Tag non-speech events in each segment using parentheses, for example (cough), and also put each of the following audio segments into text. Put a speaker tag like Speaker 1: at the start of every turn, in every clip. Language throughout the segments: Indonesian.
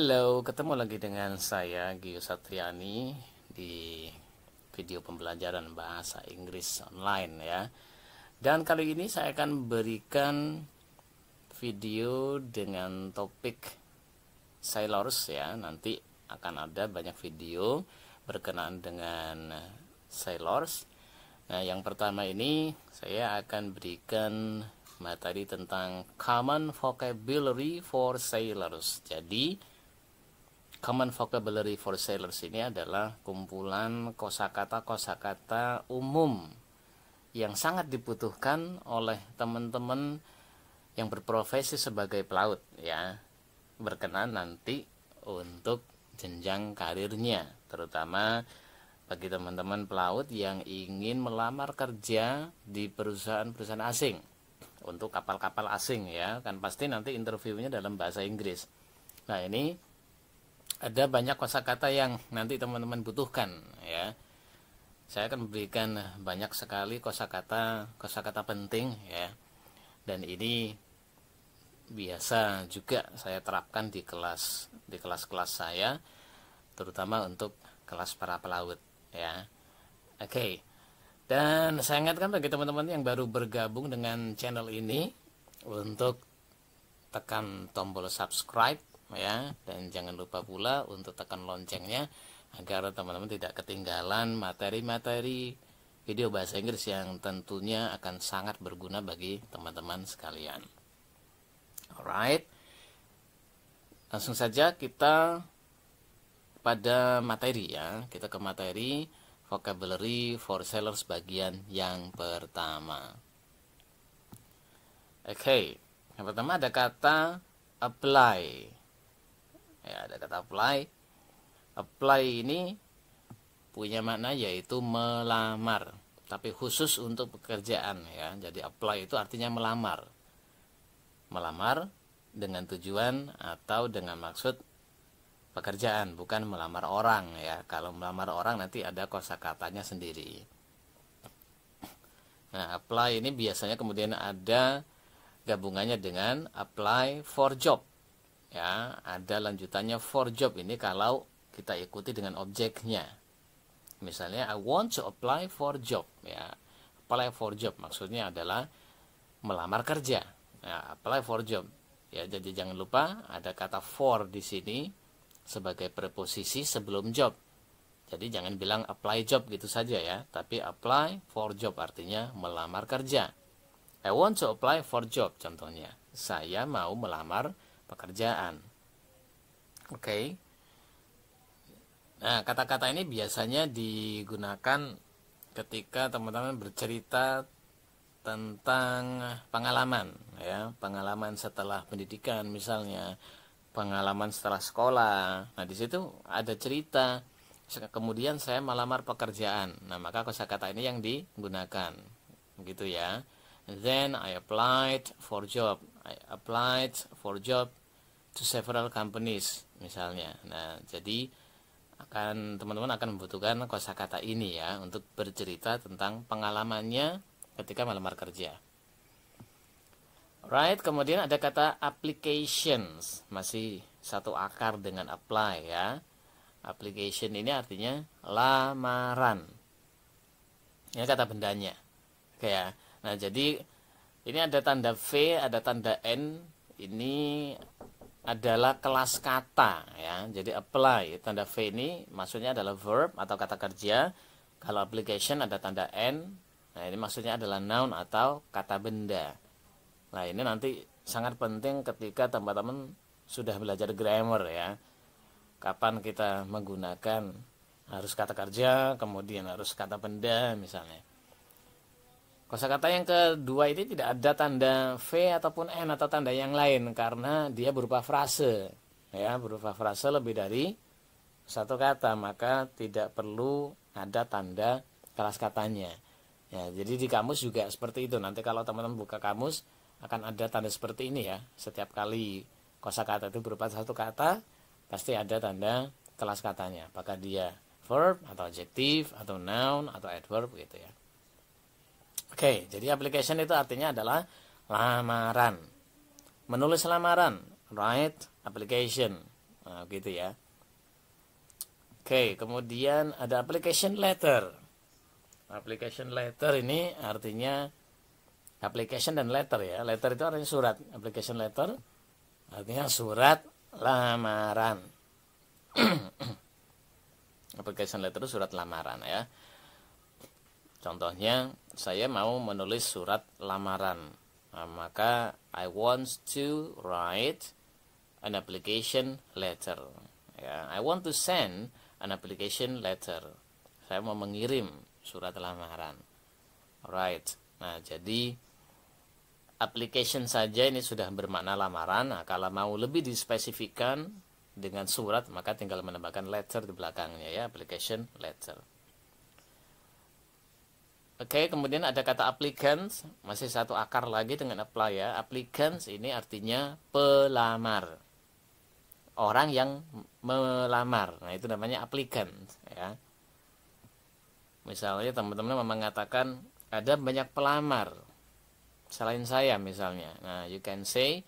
Speaker 1: Halo, ketemu lagi dengan saya Gio Satriani di video pembelajaran bahasa Inggris online ya. Dan kali ini saya akan berikan video dengan topik sailors ya. Nanti akan ada banyak video berkenaan dengan sailors. Nah, yang pertama ini saya akan berikan materi tentang common vocabulary for sailors. Jadi, Common Vocabulary for Sailors ini adalah kumpulan kosakata-kosakata umum yang sangat dibutuhkan oleh teman-teman yang berprofesi sebagai pelaut ya. Berkenan nanti untuk jenjang karirnya, terutama bagi teman-teman pelaut yang ingin melamar kerja di perusahaan-perusahaan asing untuk kapal-kapal asing ya, kan pasti nanti interviewnya dalam bahasa Inggris. Nah, ini ada banyak kosakata yang nanti teman-teman butuhkan ya saya akan memberikan banyak sekali kosakata kosakata penting ya dan ini biasa juga saya terapkan di kelas di kelas-kelas saya terutama untuk kelas para pelaut ya oke okay. dan saya ingatkan bagi teman-teman yang baru bergabung dengan channel ini untuk tekan tombol subscribe ya dan jangan lupa pula untuk tekan loncengnya agar teman-teman tidak ketinggalan materi-materi video bahasa Inggris yang tentunya akan sangat berguna bagi teman-teman sekalian. Alright. Langsung saja kita pada materi ya. Kita ke materi vocabulary for sellers bagian yang pertama. Oke, okay. yang pertama ada kata apply ya ada kata apply apply ini punya makna yaitu melamar tapi khusus untuk pekerjaan ya jadi apply itu artinya melamar melamar dengan tujuan atau dengan maksud pekerjaan bukan melamar orang ya kalau melamar orang nanti ada kosakatanya sendiri nah apply ini biasanya kemudian ada gabungannya dengan apply for job ya ada lanjutannya for job ini kalau kita ikuti dengan objeknya misalnya I want to apply for job ya apply for job maksudnya adalah melamar kerja ya, apply for job ya jadi jangan lupa ada kata for di sini sebagai preposisi sebelum job jadi jangan bilang apply job gitu saja ya tapi apply for job artinya melamar kerja I want to apply for job contohnya saya mau melamar pekerjaan. Oke. Okay. Nah, kata-kata ini biasanya digunakan ketika teman-teman bercerita tentang pengalaman ya, pengalaman setelah pendidikan misalnya, pengalaman setelah sekolah. Nah, di situ ada cerita kemudian saya melamar pekerjaan. Nah, maka kosakata ini yang digunakan. Begitu ya. Then I applied for job. I applied for job to several companies misalnya. Nah, jadi akan teman-teman akan membutuhkan kosakata ini ya untuk bercerita tentang pengalamannya ketika melamar kerja. Right, kemudian ada kata applications, masih satu akar dengan apply ya. Application ini artinya lamaran. Ini kata bendanya. Oke ya. Nah, jadi ini ada tanda V, ada tanda N. Ini adalah kelas kata ya. Jadi apply tanda V ini maksudnya adalah verb atau kata kerja. Kalau application ada tanda N. Nah, ini maksudnya adalah noun atau kata benda. Nah, ini nanti sangat penting ketika teman-teman sudah belajar grammar ya. Kapan kita menggunakan harus kata kerja, kemudian harus kata benda misalnya. Kosa kata yang kedua ini tidak ada tanda V ataupun N atau tanda yang lain karena dia berupa frase. Ya, berupa frase lebih dari satu kata, maka tidak perlu ada tanda kelas katanya. Ya, jadi di kamus juga seperti itu. Nanti kalau teman-teman buka kamus akan ada tanda seperti ini ya. Setiap kali kosa kata itu berupa satu kata, pasti ada tanda kelas katanya. Apakah dia verb atau adjektif atau noun atau adverb gitu ya. Oke, jadi application itu artinya adalah lamaran. Menulis lamaran, write application. Nah, gitu ya. Oke, kemudian ada application letter. Application letter ini artinya application dan letter ya. Letter itu artinya surat. Application letter artinya surat lamaran. application letter itu surat lamaran ya. Contohnya saya mau menulis surat lamaran. Nah, maka I want to write an application letter. Ya, I want to send an application letter. Saya mau mengirim surat lamaran. Right. Nah, jadi application saja ini sudah bermakna lamaran. Nah, kalau mau lebih dispesifikkan dengan surat, maka tinggal menambahkan letter di belakangnya ya, application letter. Oke, okay, kemudian ada kata applicants, masih satu akar lagi dengan apply ya. Applicants ini artinya pelamar. Orang yang melamar. Nah, itu namanya applicant ya. Misalnya teman-teman mengatakan ada banyak pelamar selain saya misalnya. Nah, you can say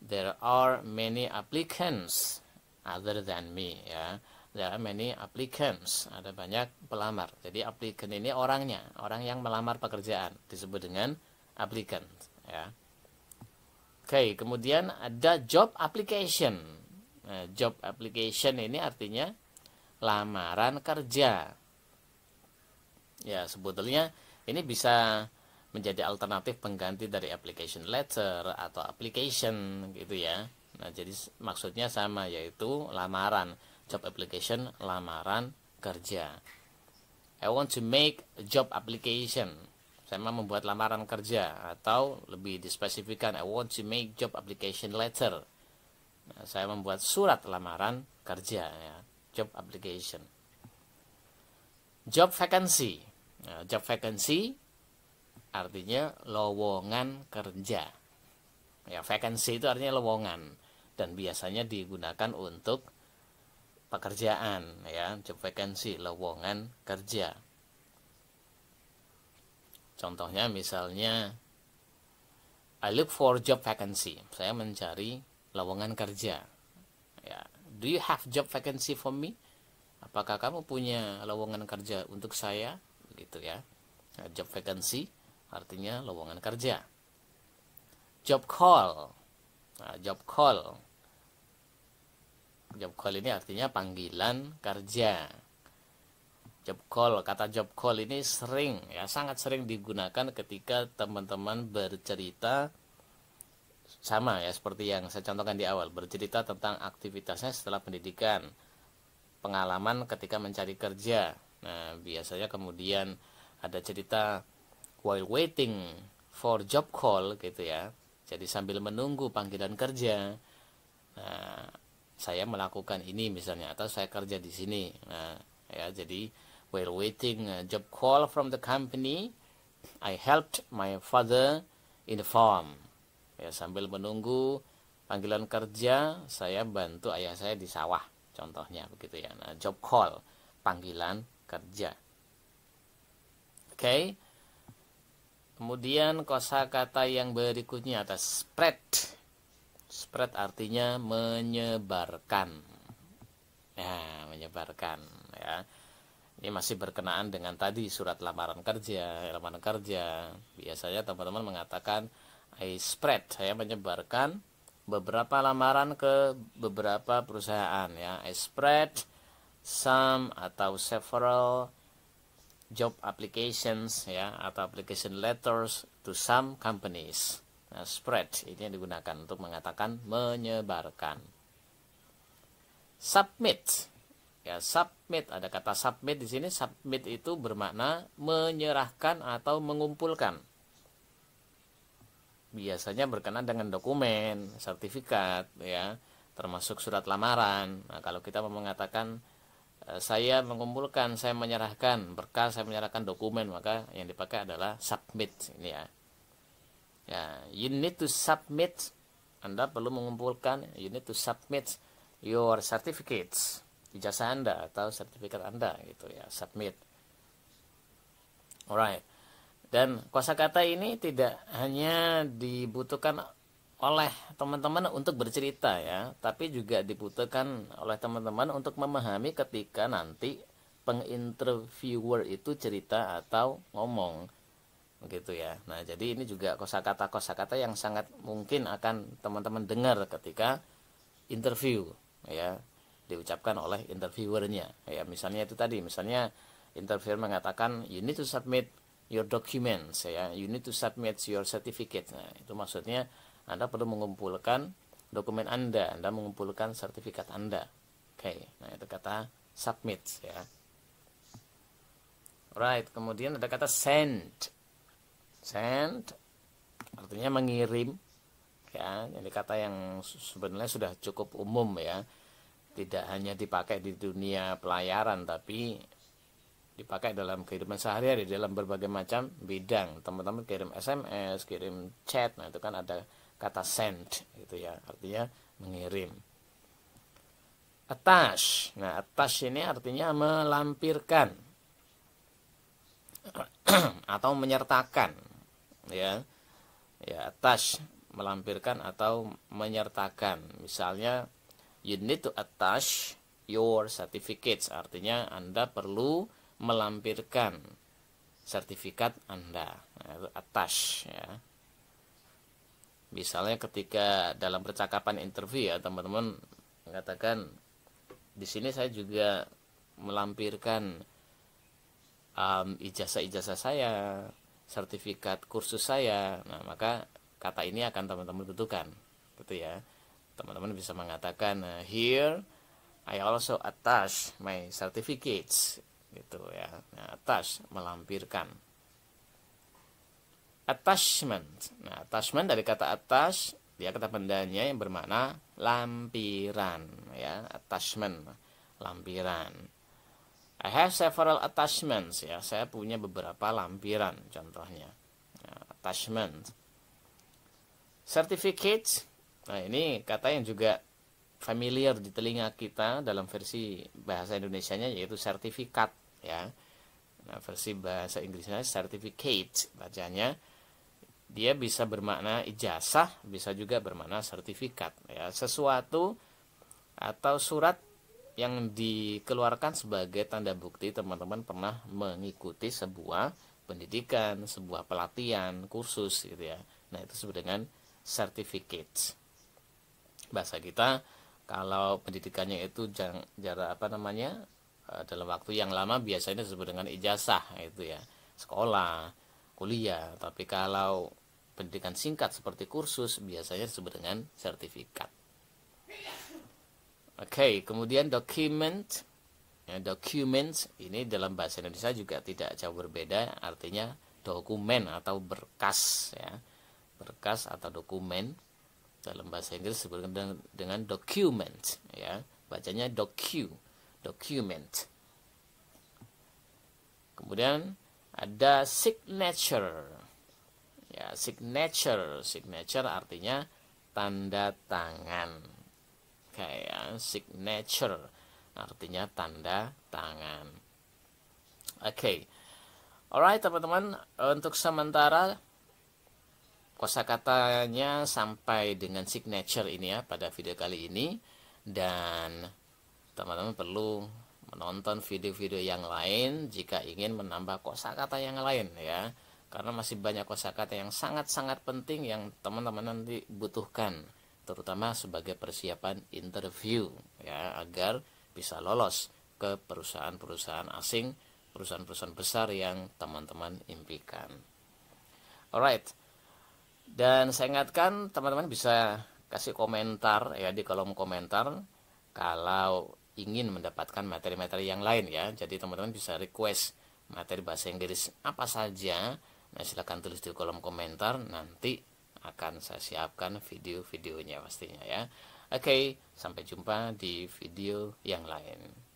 Speaker 1: there are many applicants other than me ya dalam ini many applicants ada banyak pelamar jadi applicant ini orangnya orang yang melamar pekerjaan disebut dengan applicant ya oke kemudian ada job application nah, job application ini artinya lamaran kerja ya sebetulnya ini bisa menjadi alternatif pengganti dari application letter atau application gitu ya nah jadi maksudnya sama yaitu lamaran job application lamaran kerja I want to make a job application saya mau membuat lamaran kerja atau lebih dispesifikan, I want to make job application letter nah, saya membuat surat lamaran kerja ya. job application job vacancy nah, job vacancy artinya lowongan kerja ya vacancy itu artinya lowongan dan biasanya digunakan untuk pekerjaan ya job vacancy lowongan kerja contohnya misalnya I look for job vacancy saya mencari lowongan kerja ya do you have job vacancy for me apakah kamu punya lowongan kerja untuk saya gitu ya job vacancy artinya lowongan kerja job call nah, job call Job call ini artinya panggilan kerja job call kata job call ini sering ya sangat sering digunakan ketika teman-teman bercerita sama ya seperti yang saya contohkan di awal bercerita tentang aktivitasnya setelah pendidikan pengalaman ketika mencari kerja nah biasanya kemudian ada cerita while waiting for job call gitu ya jadi sambil menunggu panggilan kerja nah saya melakukan ini misalnya atau saya kerja di sini nah, ya jadi while waiting a uh, job call from the company I helped my father in the farm ya sambil menunggu panggilan kerja saya bantu ayah saya di sawah contohnya begitu ya nah, job call panggilan kerja oke okay? kemudian kosakata yang berikutnya atas spread spread artinya menyebarkan ya menyebarkan ya ini masih berkenaan dengan tadi surat lamaran kerja lamaran kerja biasanya teman-teman mengatakan I spread saya menyebarkan beberapa lamaran ke beberapa perusahaan ya I spread some atau several job applications ya atau application letters to some companies Nah, spread ini yang digunakan untuk mengatakan menyebarkan. Submit. Ya, submit ada kata submit di sini submit itu bermakna menyerahkan atau mengumpulkan. Biasanya berkenaan dengan dokumen, sertifikat ya, termasuk surat lamaran. Nah, kalau kita mau mengatakan e, saya mengumpulkan, saya menyerahkan berkas, saya menyerahkan dokumen, maka yang dipakai adalah submit ini ya ya you need to submit anda perlu mengumpulkan you need to submit your certificates ijazah anda atau sertifikat anda gitu ya submit alright dan kuasa kata ini tidak hanya dibutuhkan oleh teman-teman untuk bercerita ya, tapi juga dibutuhkan oleh teman-teman untuk memahami ketika nanti penginterviewer itu cerita atau ngomong begitu ya. Nah, jadi ini juga kosakata-kosakata yang sangat mungkin akan teman-teman dengar ketika interview ya diucapkan oleh interviewernya ya misalnya itu tadi misalnya interviewer mengatakan you need to submit your documents ya you need to submit your certificate nah itu maksudnya anda perlu mengumpulkan dokumen anda anda mengumpulkan sertifikat anda oke okay. nah itu kata submit ya right kemudian ada kata send send artinya mengirim ya ini kata yang sebenarnya sudah cukup umum ya tidak hanya dipakai di dunia pelayaran tapi dipakai dalam kehidupan sehari-hari dalam berbagai macam bidang teman-teman kirim SMS kirim chat nah itu kan ada kata send gitu ya artinya mengirim atas nah atas ini artinya melampirkan (clears throat) atau menyertakan ya ya atas melampirkan atau menyertakan misalnya you need to attach your certificates artinya anda perlu melampirkan sertifikat anda nah, attach ya misalnya ketika dalam percakapan interview ya teman-teman mengatakan di sini saya juga melampirkan um, ijazah-ijazah saya sertifikat kursus saya. Nah, maka kata ini akan teman-teman tentukan. Gitu ya. Teman-teman bisa mengatakan eh, here I also attach my certificates gitu ya. Nah, attach melampirkan. Attachment. Nah, attachment dari kata attach dia kata bendanya yang bermakna lampiran ya, attachment, lampiran. I have several attachments ya. Saya punya beberapa lampiran contohnya. Ya, attachment. Certificates. Nah, ini kata yang juga familiar di telinga kita dalam versi bahasa Indonesianya yaitu sertifikat ya. Nah, versi bahasa Inggrisnya certificate bacanya dia bisa bermakna ijazah, bisa juga bermakna sertifikat ya, sesuatu atau surat yang dikeluarkan sebagai tanda bukti teman-teman pernah mengikuti sebuah pendidikan, sebuah pelatihan, kursus gitu ya. Nah, itu disebut dengan certificate. Bahasa kita kalau pendidikannya itu jarak apa namanya? Eh, dalam waktu yang lama biasanya disebut dengan ijazah gitu ya. Sekolah, kuliah, tapi kalau pendidikan singkat seperti kursus biasanya disebut dengan sertifikat. Oke, kemudian document. Ya, documents ini dalam bahasa Indonesia juga tidak jauh berbeda, artinya dokumen atau berkas ya. Berkas atau dokumen dalam bahasa Inggris disebut dengan, dengan document ya. Bacanya docu, document. Kemudian ada signature. Ya, signature, signature artinya tanda tangan ya signature artinya tanda tangan oke okay. alright teman-teman untuk sementara kosakatanya sampai dengan signature ini ya pada video kali ini dan teman-teman perlu menonton video-video yang lain jika ingin menambah kosakata yang lain ya karena masih banyak kosakata yang sangat-sangat penting yang teman-teman nanti butuhkan terutama sebagai persiapan interview ya agar bisa lolos ke perusahaan-perusahaan asing, perusahaan-perusahaan besar yang teman-teman impikan. Alright. Dan saya ingatkan teman-teman bisa kasih komentar ya di kolom komentar kalau ingin mendapatkan materi-materi yang lain ya. Jadi teman-teman bisa request materi bahasa Inggris apa saja. Nah, silakan tulis di kolom komentar nanti akan saya siapkan video-videonya pastinya ya. Oke, sampai jumpa di video yang lain.